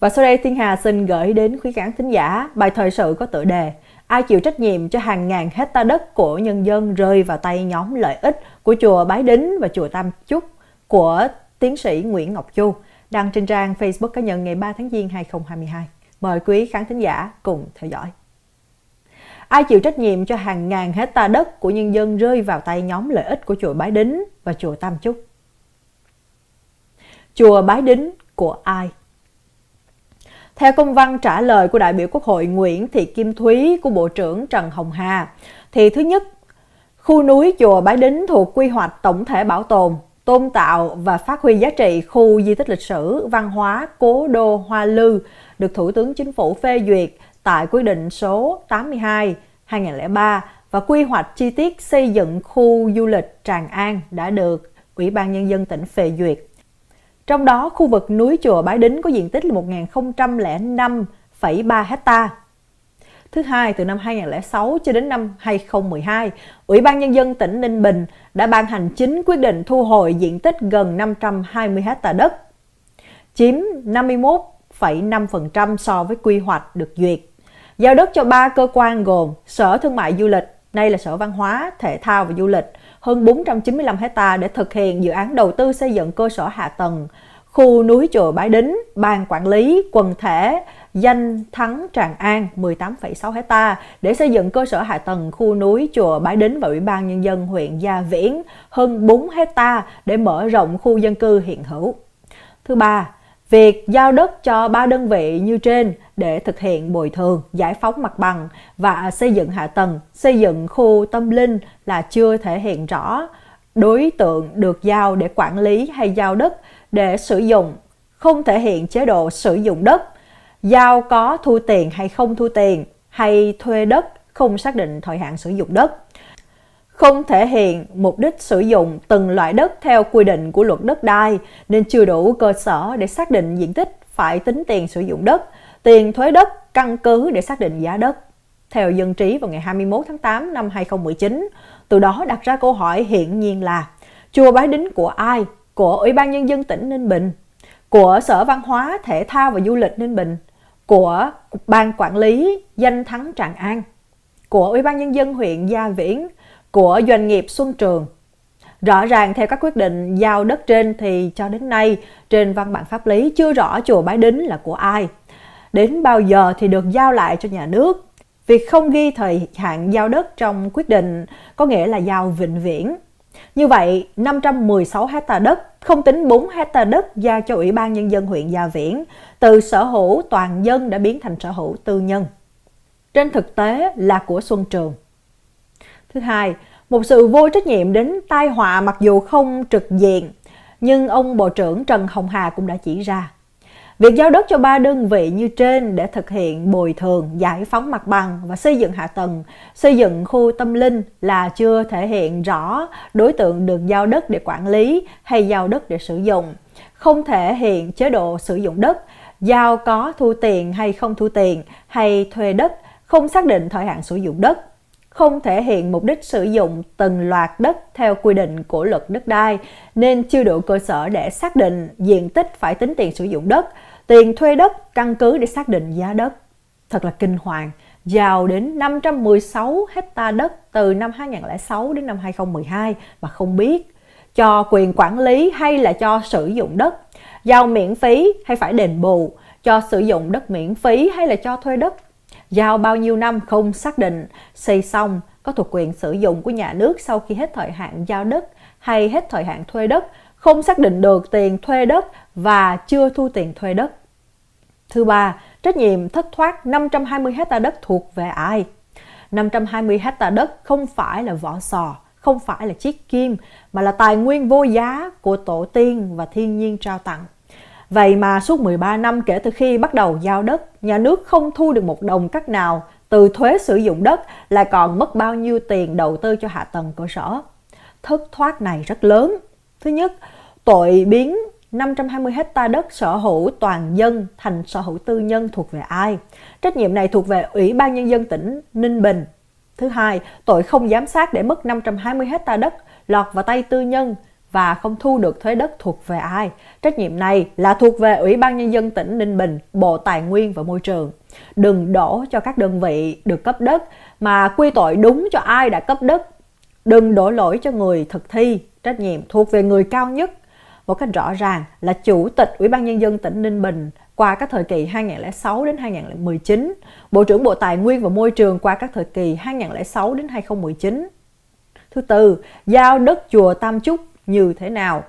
Và sau đây Thiên Hà xin gửi đến quý khán thính giả bài thời sự có tựa đề Ai chịu trách nhiệm cho hàng ngàn hecta đất của nhân dân rơi vào tay nhóm lợi ích của chùa Bái Đính và chùa Tam Chúc của tiến sĩ Nguyễn Ngọc Chu đăng trên trang Facebook cá nhân ngày 3 tháng Giêng 2022. Mời quý khán thính giả cùng theo dõi. Ai chịu trách nhiệm cho hàng ngàn hecta đất của nhân dân rơi vào tay nhóm lợi ích của chùa Bái Đính và chùa Tam Chúc? Chùa Bái Đính của ai? Theo công văn trả lời của đại biểu Quốc hội Nguyễn Thị Kim Thúy của Bộ trưởng Trần Hồng Hà, thì thứ nhất, khu núi chùa Bái Đính thuộc quy hoạch tổng thể bảo tồn, tôn tạo và phát huy giá trị khu di tích lịch sử văn hóa Cố đô Hoa Lư được Thủ tướng Chính phủ phê duyệt tại quyết định số 82 2003 và quy hoạch chi tiết xây dựng khu du lịch Tràng An đã được Ủy ban Nhân dân tỉnh phê duyệt. Trong đó, khu vực núi chùa Bái Đính có diện tích là 1.005,3 hectare. Thứ hai, từ năm 2006 cho đến năm 2012, Ủy ban Nhân dân tỉnh Ninh Bình đã ban hành chính quyết định thu hồi diện tích gần 520 ha đất, chiếm 51,5% so với quy hoạch được duyệt. Giao đất cho ba cơ quan gồm Sở Thương mại Du lịch, nay là Sở Văn hóa, Thể thao và Du lịch, hơn 495 hecta để thực hiện dự án đầu tư xây dựng cơ sở hạ tầng, khu núi chùa Bái Đính, ban quản lý, quần thể, danh thắng Tràng An 18,6 hecta để xây dựng cơ sở hạ tầng khu núi chùa Bái Đính và Ủy ban Nhân dân huyện Gia Viễn hơn 4 hecta để mở rộng khu dân cư hiện hữu. Thứ ba, Việc giao đất cho ba đơn vị như trên để thực hiện bồi thường, giải phóng mặt bằng và xây dựng hạ tầng, xây dựng khu tâm linh là chưa thể hiện rõ đối tượng được giao để quản lý hay giao đất để sử dụng, không thể hiện chế độ sử dụng đất, giao có thu tiền hay không thu tiền, hay thuê đất không xác định thời hạn sử dụng đất không thể hiện mục đích sử dụng từng loại đất theo quy định của luật đất đai nên chưa đủ cơ sở để xác định diện tích phải tính tiền sử dụng đất, tiền thuế đất căn cứ để xác định giá đất. Theo dân trí vào ngày 21 tháng 8 năm 2019, từ đó đặt ra câu hỏi hiện nhiên là chùa bái đính của ai? Của Ủy ban Nhân dân tỉnh Ninh Bình, của Sở Văn hóa, Thể thao và Du lịch Ninh Bình, của Ban Quản lý Danh thắng Tràng An, của Ủy ban Nhân dân huyện Gia Viễn, của doanh nghiệp Xuân Trường. Rõ ràng theo các quyết định giao đất trên thì cho đến nay trên văn bản pháp lý chưa rõ chùa Bái Đính là của ai. Đến bao giờ thì được giao lại cho nhà nước. Việc không ghi thời hạn giao đất trong quyết định có nghĩa là giao vĩnh viễn. Như vậy, 516 hecta đất, không tính 4 hecta đất giao cho Ủy ban Nhân dân huyện Gia Viễn, từ sở hữu toàn dân đã biến thành sở hữu tư nhân. Trên thực tế là của Xuân Trường. Thứ hai, một sự vô trách nhiệm đến tai họa mặc dù không trực diện, nhưng ông Bộ trưởng Trần Hồng Hà cũng đã chỉ ra. Việc giao đất cho ba đơn vị như trên để thực hiện bồi thường, giải phóng mặt bằng và xây dựng hạ tầng, xây dựng khu tâm linh là chưa thể hiện rõ đối tượng được giao đất để quản lý hay giao đất để sử dụng, không thể hiện chế độ sử dụng đất, giao có thu tiền hay không thu tiền hay thuê đất, không xác định thời hạn sử dụng đất không thể hiện mục đích sử dụng từng loạt đất theo quy định của luật đất đai nên chưa đủ cơ sở để xác định diện tích phải tính tiền sử dụng đất, tiền thuê đất căn cứ để xác định giá đất. Thật là kinh hoàng, giàu đến 516 hecta đất từ năm 2006 đến năm 2012 mà không biết cho quyền quản lý hay là cho sử dụng đất, giao miễn phí hay phải đền bù, cho sử dụng đất miễn phí hay là cho thuê đất giao bao nhiêu năm không xác định, xây xong có thuộc quyền sử dụng của nhà nước sau khi hết thời hạn giao đất hay hết thời hạn thuê đất, không xác định được tiền thuê đất và chưa thu tiền thuê đất. Thứ ba, trách nhiệm thất thoát 520 hecta đất thuộc về ai? 520 hecta đất không phải là vỏ sò, không phải là chiếc kim mà là tài nguyên vô giá của tổ tiên và thiên nhiên trao tặng. Vậy mà suốt 13 năm kể từ khi bắt đầu giao đất, nhà nước không thu được một đồng cắt nào từ thuế sử dụng đất lại còn mất bao nhiêu tiền đầu tư cho hạ tầng cơ sở. Thất thoát này rất lớn. Thứ nhất, tội biến 520 hecta đất sở hữu toàn dân thành sở hữu tư nhân thuộc về ai? Trách nhiệm này thuộc về Ủy ban Nhân dân tỉnh Ninh Bình. Thứ hai, tội không giám sát để mất 520 hecta đất lọt vào tay tư nhân và không thu được thuế đất thuộc về ai. Trách nhiệm này là thuộc về Ủy ban Nhân dân tỉnh Ninh Bình, Bộ Tài nguyên và Môi trường. Đừng đổ cho các đơn vị được cấp đất mà quy tội đúng cho ai đã cấp đất. Đừng đổ lỗi cho người thực thi, trách nhiệm thuộc về người cao nhất. Một cách rõ ràng là Chủ tịch Ủy ban Nhân dân tỉnh Ninh Bình qua các thời kỳ 2006 đến 2019, Bộ trưởng Bộ Tài nguyên và Môi trường qua các thời kỳ 2006 đến 2019. Thứ tư, giao đất chùa Tam trúc như thế nào.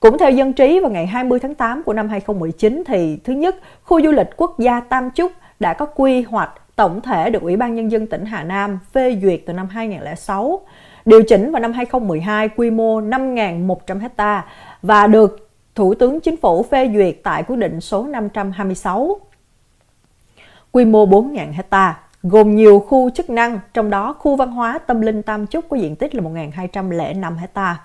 Cũng theo dân trí vào ngày 20 tháng 8 của năm 2019 thì thứ nhất, khu du lịch quốc gia Tam Chúc đã có quy hoạch tổng thể được Ủy ban Nhân dân tỉnh Hà Nam phê duyệt từ năm 2006, điều chỉnh vào năm 2012 quy mô 5.100 ha và được Thủ tướng Chính phủ phê duyệt tại quyết định số 526 quy mô 4.000 hecta gồm nhiều khu chức năng, trong đó khu văn hóa tâm linh Tam Chúc có diện tích là 1.205 hecta.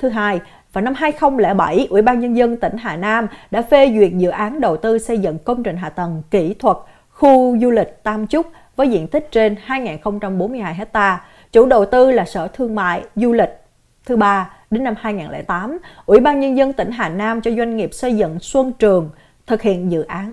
Thứ hai, vào năm 2007, Ủy ban Nhân dân tỉnh Hà Nam đã phê duyệt dự án đầu tư xây dựng công trình hạ tầng kỹ thuật khu du lịch Tam trúc với diện tích trên 2.042 ha. Chủ đầu tư là Sở Thương mại, Du lịch. Thứ ba, đến năm 2008, Ủy ban Nhân dân tỉnh Hà Nam cho doanh nghiệp xây dựng Xuân Trường thực hiện dự án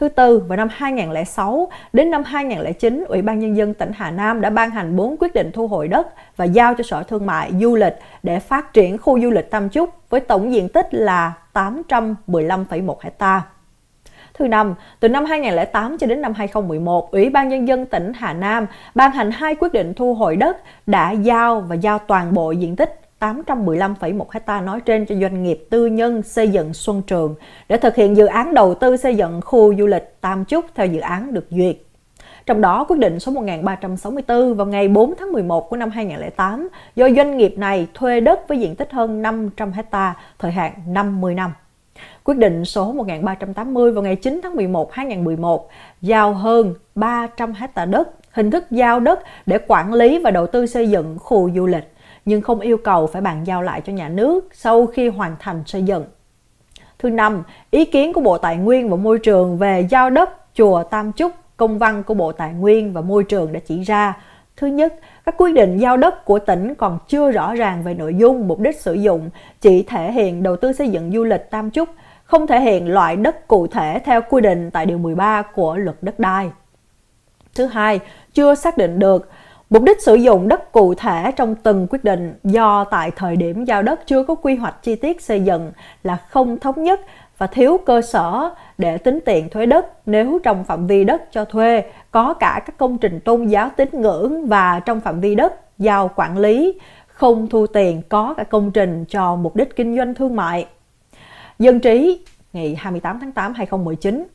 Thứ tư, vào năm 2006 đến năm 2009, Ủy ban Nhân dân tỉnh Hà Nam đã ban hành 4 quyết định thu hồi đất và giao cho Sở Thương mại Du lịch để phát triển khu du lịch Tam trúc với tổng diện tích là 815,1 hectare. Thứ năm, từ năm 2008 cho đến năm 2011, Ủy ban Nhân dân tỉnh Hà Nam ban hành hai quyết định thu hồi đất đã giao và giao toàn bộ diện tích 815,1 ha nói trên cho doanh nghiệp tư nhân xây dựng Xuân Trường để thực hiện dự án đầu tư xây dựng khu du lịch Tam Chúc theo dự án được duyệt. Trong đó, quyết định số 1364 vào ngày 4 tháng 11 của năm 2008 do doanh nghiệp này thuê đất với diện tích hơn 500 ha, thời hạn 50 năm. Quyết định số 1380 vào ngày 9 tháng 11 2011 giao hơn 300 ha đất, hình thức giao đất để quản lý và đầu tư xây dựng khu du lịch nhưng không yêu cầu phải bàn giao lại cho nhà nước sau khi hoàn thành xây dựng. Thứ năm, ý kiến của Bộ Tài nguyên và Môi trường về giao đất chùa Tam Trúc, công văn của Bộ Tài nguyên và Môi trường đã chỉ ra. Thứ nhất, các quy định giao đất của tỉnh còn chưa rõ ràng về nội dung, mục đích sử dụng, chỉ thể hiện đầu tư xây dựng du lịch Tam Trúc, không thể hiện loại đất cụ thể theo quy định tại Điều 13 của Luật Đất đai. Thứ hai, chưa xác định được Mục đích sử dụng đất cụ thể trong từng quyết định do tại thời điểm giao đất chưa có quy hoạch chi tiết xây dựng là không thống nhất và thiếu cơ sở để tính tiền thuế đất nếu trong phạm vi đất cho thuê có cả các công trình tôn giáo tín ngưỡng và trong phạm vi đất giao quản lý không thu tiền có cả công trình cho mục đích kinh doanh thương mại. Dân trí ngày 28 tháng 8 2019.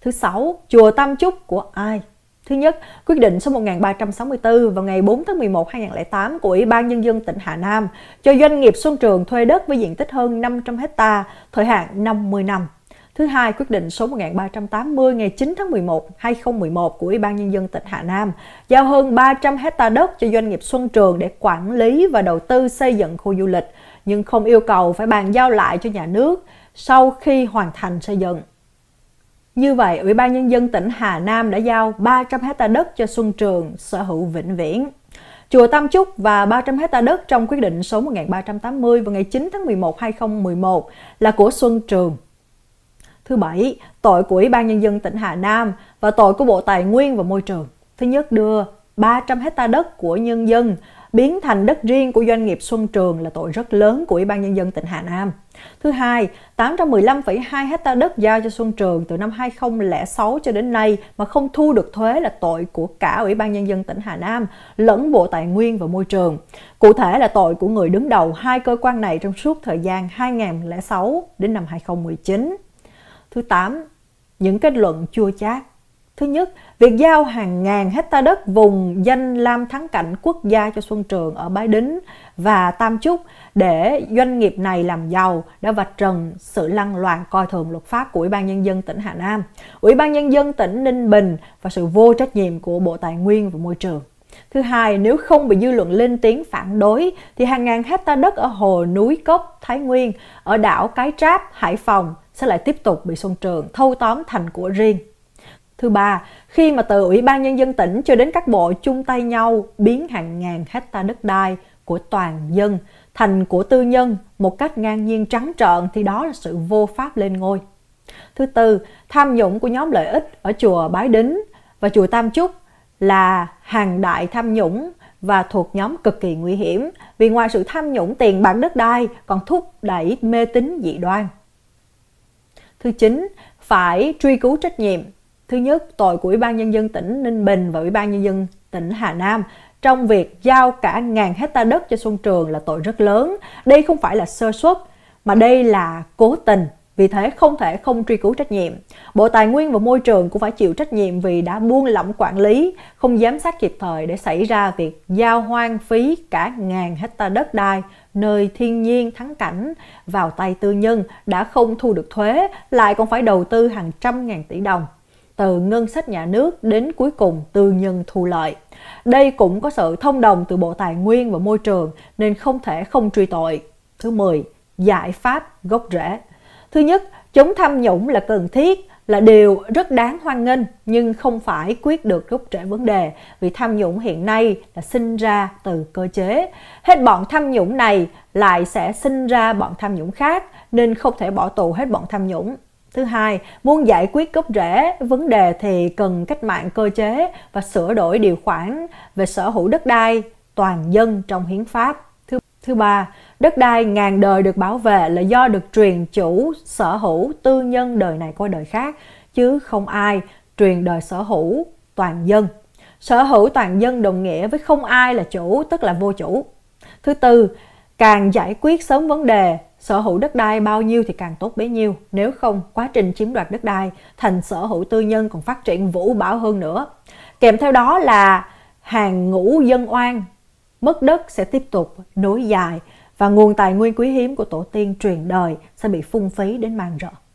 Thứ sáu, chùa Tam trúc của ai? Thứ nhất, quyết định số 1364 vào ngày 4 tháng 11 2008 của Ủy ban Nhân dân tỉnh Hà Nam cho doanh nghiệp Xuân Trường thuê đất với diện tích hơn 500 hecta, thời hạn 50 năm. Thứ hai, quyết định số 1380 ngày 9 tháng 11, 2011 của Ủy ban Nhân dân tỉnh Hà Nam giao hơn 300 hecta đất cho doanh nghiệp Xuân Trường để quản lý và đầu tư xây dựng khu du lịch, nhưng không yêu cầu phải bàn giao lại cho nhà nước sau khi hoàn thành xây dựng. Như vậy, Ủy ban Nhân dân tỉnh Hà Nam đã giao 300 hecta đất cho Xuân Trường sở hữu vĩnh viễn. Chùa Tam Chúc và 300 hecta đất trong quyết định số 1380 vào ngày 9 tháng 11, 2011 là của Xuân Trường. Thứ bảy, tội của Ủy ban Nhân dân tỉnh Hà Nam và tội của Bộ Tài nguyên và Môi trường. Thứ nhất, đưa 300 hecta đất của nhân dân biến thành đất riêng của doanh nghiệp Xuân Trường là tội rất lớn của Ủy ban Nhân dân tỉnh Hà Nam. Thứ hai, 815,2 hecta đất giao cho Xuân Trường từ năm 2006 cho đến nay mà không thu được thuế là tội của cả Ủy ban Nhân dân tỉnh Hà Nam, lẫn Bộ Tài nguyên và Môi trường. Cụ thể là tội của người đứng đầu hai cơ quan này trong suốt thời gian 2006 đến năm 2019. Thứ tám, những kết luận chua chát Thứ nhất, việc giao hàng ngàn hecta đất vùng danh lam thắng cảnh quốc gia cho Xuân Trường ở Bái Đính và Tam Chúc để doanh nghiệp này làm giàu đã vạch trần sự lăng loàn coi thường luật pháp của Ủy ban Nhân dân tỉnh Hà Nam, Ủy ban Nhân dân tỉnh Ninh Bình và sự vô trách nhiệm của Bộ Tài nguyên và Môi trường. Thứ hai, nếu không bị dư luận lên tiếng phản đối thì hàng ngàn hecta đất ở hồ núi Cốc, Thái Nguyên, ở đảo Cái Tráp, Hải Phòng sẽ lại tiếp tục bị Xuân Trường thâu tóm thành của riêng. Thứ ba, khi mà từ Ủy ban Nhân dân tỉnh cho đến các bộ chung tay nhau biến hàng ngàn hecta đất đai của toàn dân thành của tư nhân một cách ngang nhiên trắng trợn thì đó là sự vô pháp lên ngôi. Thứ tư, tham nhũng của nhóm lợi ích ở chùa Bái Đính và chùa Tam trúc là hàng đại tham nhũng và thuộc nhóm cực kỳ nguy hiểm vì ngoài sự tham nhũng tiền bạc đất đai còn thúc đẩy mê tín dị đoan. Thứ chín, phải truy cứu trách nhiệm Thứ nhất, tội của Ủy ban Nhân dân tỉnh Ninh Bình và Ủy ban Nhân dân tỉnh Hà Nam trong việc giao cả ngàn hecta đất cho Xuân Trường là tội rất lớn. Đây không phải là sơ suất, mà đây là cố tình. Vì thế không thể không truy cứu trách nhiệm. Bộ Tài nguyên và Môi trường cũng phải chịu trách nhiệm vì đã buông lỏng quản lý, không giám sát kịp thời để xảy ra việc giao hoang phí cả ngàn hecta đất đai nơi thiên nhiên thắng cảnh vào tay tư nhân đã không thu được thuế lại còn phải đầu tư hàng trăm ngàn tỷ đồng từ ngân sách nhà nước đến cuối cùng tư nhân thu lợi. Đây cũng có sự thông đồng từ Bộ Tài nguyên và Môi trường nên không thể không truy tội. Thứ 10. Giải pháp gốc rễ Thứ nhất, chống tham nhũng là cần thiết, là điều rất đáng hoan nghênh nhưng không phải quyết được gốc rễ vấn đề vì tham nhũng hiện nay là sinh ra từ cơ chế. Hết bọn tham nhũng này lại sẽ sinh ra bọn tham nhũng khác nên không thể bỏ tù hết bọn tham nhũng. Thứ hai, muốn giải quyết gốc rễ vấn đề thì cần cách mạng cơ chế và sửa đổi điều khoản về sở hữu đất đai toàn dân trong hiến pháp. Thứ, thứ ba, đất đai ngàn đời được bảo vệ là do được truyền chủ sở hữu tư nhân đời này qua đời khác, chứ không ai truyền đời sở hữu toàn dân. Sở hữu toàn dân đồng nghĩa với không ai là chủ, tức là vô chủ. Thứ tư, càng giải quyết sớm vấn đề sở hữu đất đai bao nhiêu thì càng tốt bấy nhiêu, nếu không quá trình chiếm đoạt đất đai thành sở hữu tư nhân còn phát triển vũ bão hơn nữa. Kèm theo đó là hàng ngũ dân oan, mất đất sẽ tiếp tục nối dài và nguồn tài nguyên quý hiếm của tổ tiên truyền đời sẽ bị phung phí đến mang rợ.